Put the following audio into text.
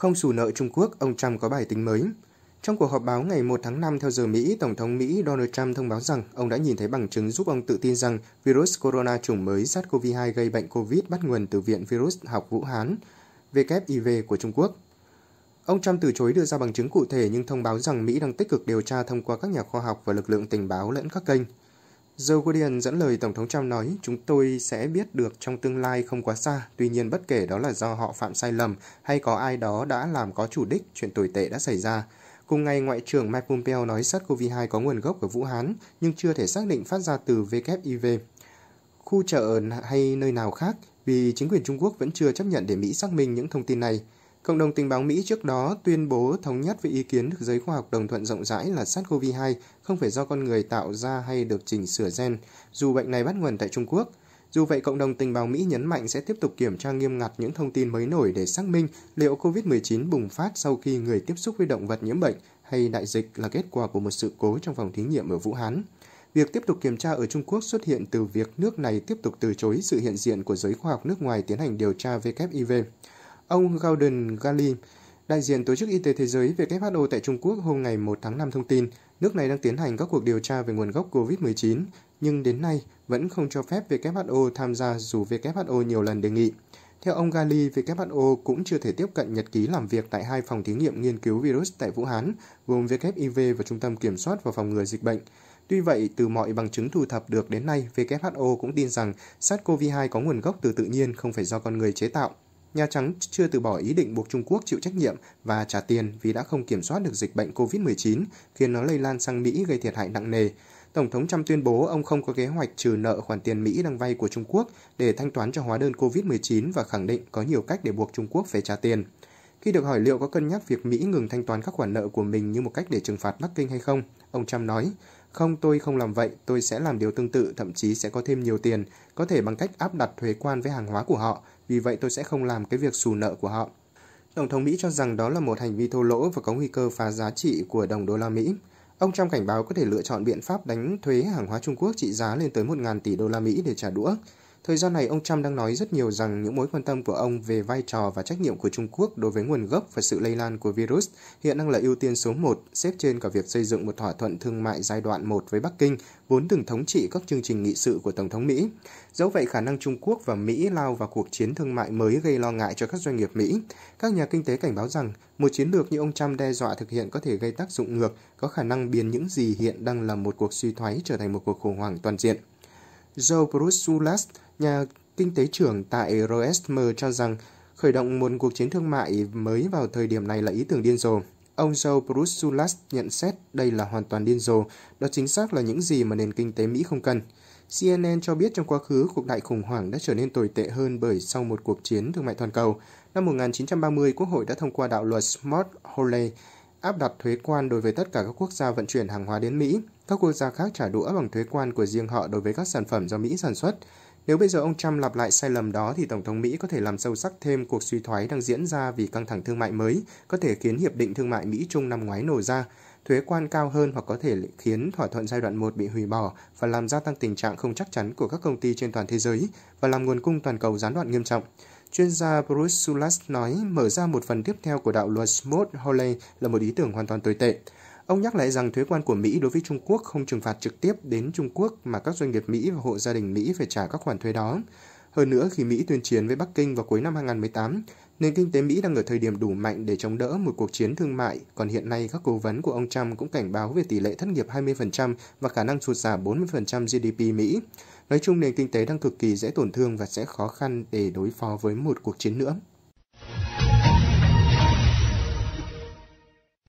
Không xù nợ Trung Quốc, ông Trump có bài tính mới. Trong cuộc họp báo ngày 1 tháng 5 theo giờ Mỹ, Tổng thống Mỹ Donald Trump thông báo rằng ông đã nhìn thấy bằng chứng giúp ông tự tin rằng virus corona chủng mới SARS-CoV-2 gây bệnh COVID bắt nguồn từ Viện Virus Học Vũ Hán, WIV của Trung Quốc. Ông Trump từ chối đưa ra bằng chứng cụ thể nhưng thông báo rằng Mỹ đang tích cực điều tra thông qua các nhà khoa học và lực lượng tình báo lẫn các kênh – Joe Guardian dẫn lời Tổng thống Trump nói, chúng tôi sẽ biết được trong tương lai không quá xa, tuy nhiên bất kể đó là do họ phạm sai lầm hay có ai đó đã làm có chủ đích, chuyện tồi tệ đã xảy ra. Cùng ngày, Ngoại trưởng Mike Pompeo nói SARS-CoV-2 có nguồn gốc ở Vũ Hán, nhưng chưa thể xác định phát ra từ WIV, khu chợ hay nơi nào khác, vì chính quyền Trung Quốc vẫn chưa chấp nhận để Mỹ xác minh những thông tin này. Cộng đồng tình báo Mỹ trước đó tuyên bố thống nhất với ý kiến được giới khoa học đồng thuận rộng rãi là SARS-CoV-2 không phải do con người tạo ra hay được chỉnh sửa gen, dù bệnh này bắt nguồn tại Trung Quốc. Dù vậy, cộng đồng tình báo Mỹ nhấn mạnh sẽ tiếp tục kiểm tra nghiêm ngặt những thông tin mới nổi để xác minh liệu COVID-19 bùng phát sau khi người tiếp xúc với động vật nhiễm bệnh hay đại dịch là kết quả của một sự cố trong phòng thí nghiệm ở Vũ Hán. Việc tiếp tục kiểm tra ở Trung Quốc xuất hiện từ việc nước này tiếp tục từ chối sự hiện diện của giới khoa học nước ngoài tiến hành điều tra về HIV. Ông Gordon Gali, đại diện Tổ chức Y tế Thế giới WHO tại Trung Quốc hôm ngày 1 tháng 5 thông tin, nước này đang tiến hành các cuộc điều tra về nguồn gốc COVID-19, nhưng đến nay vẫn không cho phép WHO tham gia dù WHO nhiều lần đề nghị. Theo ông Gali, WHO cũng chưa thể tiếp cận nhật ký làm việc tại hai phòng thí nghiệm nghiên cứu virus tại Vũ Hán, gồm WIV và Trung tâm Kiểm soát và Phòng ngừa Dịch bệnh. Tuy vậy, từ mọi bằng chứng thu thập được đến nay, WHO cũng tin rằng SARS-CoV-2 có nguồn gốc từ tự nhiên không phải do con người chế tạo. Nhà Trắng chưa từ bỏ ý định buộc Trung Quốc chịu trách nhiệm và trả tiền vì đã không kiểm soát được dịch bệnh COVID-19, khiến nó lây lan sang Mỹ gây thiệt hại nặng nề. Tổng thống Trump tuyên bố ông không có kế hoạch trừ nợ khoản tiền Mỹ đang vay của Trung Quốc để thanh toán cho hóa đơn COVID-19 và khẳng định có nhiều cách để buộc Trung Quốc phải trả tiền. Khi được hỏi liệu có cân nhắc việc Mỹ ngừng thanh toán các khoản nợ của mình như một cách để trừng phạt Bắc Kinh hay không, ông Trump nói, không tôi không làm vậy, tôi sẽ làm điều tương tự, thậm chí sẽ có thêm nhiều tiền, có thể bằng cách áp đặt thuế quan với hàng hóa của họ, vì vậy tôi sẽ không làm cái việc xù nợ của họ. Tổng thống Mỹ cho rằng đó là một hành vi thô lỗ và có nguy cơ phá giá trị của đồng đô la Mỹ. Ông Trump cảnh báo có thể lựa chọn biện pháp đánh thuế hàng hóa Trung Quốc trị giá lên tới 1.000 tỷ đô la Mỹ để trả đũa. Thời gian này, ông Trump đang nói rất nhiều rằng những mối quan tâm của ông về vai trò và trách nhiệm của Trung Quốc đối với nguồn gốc và sự lây lan của virus hiện đang là ưu tiên số một, xếp trên cả việc xây dựng một thỏa thuận thương mại giai đoạn 1 với Bắc Kinh, vốn từng thống trị các chương trình nghị sự của Tổng thống Mỹ. Dẫu vậy, khả năng Trung Quốc và Mỹ lao vào cuộc chiến thương mại mới gây lo ngại cho các doanh nghiệp Mỹ. Các nhà kinh tế cảnh báo rằng một chiến lược như ông Trump đe dọa thực hiện có thể gây tác dụng ngược, có khả năng biến những gì hiện đang là một cuộc suy thoái trở thành một cuộc khủng hoảng toàn diện. Joe Brusulas, nhà kinh tế trưởng tại RSM cho rằng khởi động một cuộc chiến thương mại mới vào thời điểm này là ý tưởng điên rồ. Ông Joe Brusulas nhận xét đây là hoàn toàn điên rồ, đó chính xác là những gì mà nền kinh tế Mỹ không cần. CNN cho biết trong quá khứ, cuộc đại khủng hoảng đã trở nên tồi tệ hơn bởi sau một cuộc chiến thương mại toàn cầu. Năm 1930, Quốc hội đã thông qua đạo luật Smart-Hawley áp đặt thuế quan đối với tất cả các quốc gia vận chuyển hàng hóa đến Mỹ. Các quốc gia khác trả đũa bằng thuế quan của riêng họ đối với các sản phẩm do Mỹ sản xuất. Nếu bây giờ ông Trump lặp lại sai lầm đó thì Tổng thống Mỹ có thể làm sâu sắc thêm cuộc suy thoái đang diễn ra vì căng thẳng thương mại mới, có thể khiến Hiệp định Thương mại Mỹ-Trung năm ngoái nổ ra, thuế quan cao hơn hoặc có thể khiến thỏa thuận giai đoạn 1 bị hủy bỏ và làm gia tăng tình trạng không chắc chắn của các công ty trên toàn thế giới và làm nguồn cung toàn cầu gián đoạn nghiêm trọng. Chuyên gia Bruce Sulas nói mở ra một phần tiếp theo của đạo luật Smoot-Hawley là một ý tưởng hoàn toàn tồi tệ. Ông nhắc lại rằng thuế quan của Mỹ đối với Trung Quốc không trừng phạt trực tiếp đến Trung Quốc mà các doanh nghiệp Mỹ và hộ gia đình Mỹ phải trả các khoản thuế đó. Hơn nữa, khi Mỹ tuyên chiến với Bắc Kinh vào cuối năm 2018, nền kinh tế Mỹ đang ở thời điểm đủ mạnh để chống đỡ một cuộc chiến thương mại, còn hiện nay các cố vấn của ông Trump cũng cảnh báo về tỷ lệ thất nghiệp 20% và khả năng sụt giảm 40% GDP Mỹ. Nói chung, nền kinh tế đang cực kỳ dễ tổn thương và sẽ khó khăn để đối phó với một cuộc chiến nữa.